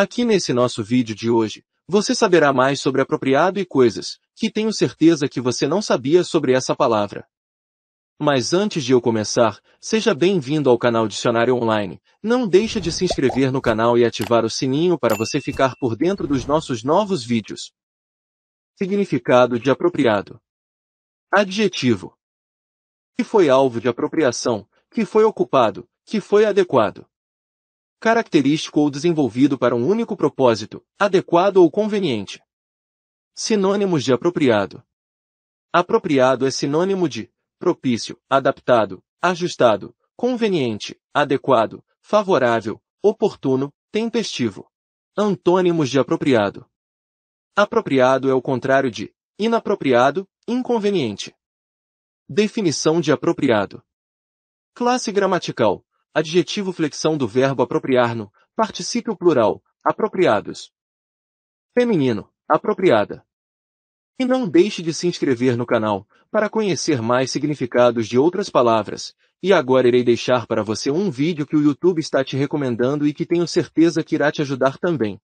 Aqui nesse nosso vídeo de hoje, você saberá mais sobre apropriado e coisas, que tenho certeza que você não sabia sobre essa palavra. Mas antes de eu começar, seja bem-vindo ao canal Dicionário Online. Não deixe de se inscrever no canal e ativar o sininho para você ficar por dentro dos nossos novos vídeos. Significado de apropriado. Adjetivo. Que foi alvo de apropriação, que foi ocupado, que foi adequado característico ou desenvolvido para um único propósito, adequado ou conveniente. Sinônimos de apropriado. Apropriado é sinônimo de propício, adaptado, ajustado, conveniente, adequado, favorável, oportuno, tempestivo. Antônimos de apropriado. Apropriado é o contrário de inapropriado, inconveniente. Definição de apropriado. Classe gramatical, Adjetivo flexão do verbo apropriar-no, particípio plural, apropriados. Feminino, apropriada. E não deixe de se inscrever no canal, para conhecer mais significados de outras palavras, e agora irei deixar para você um vídeo que o YouTube está te recomendando e que tenho certeza que irá te ajudar também.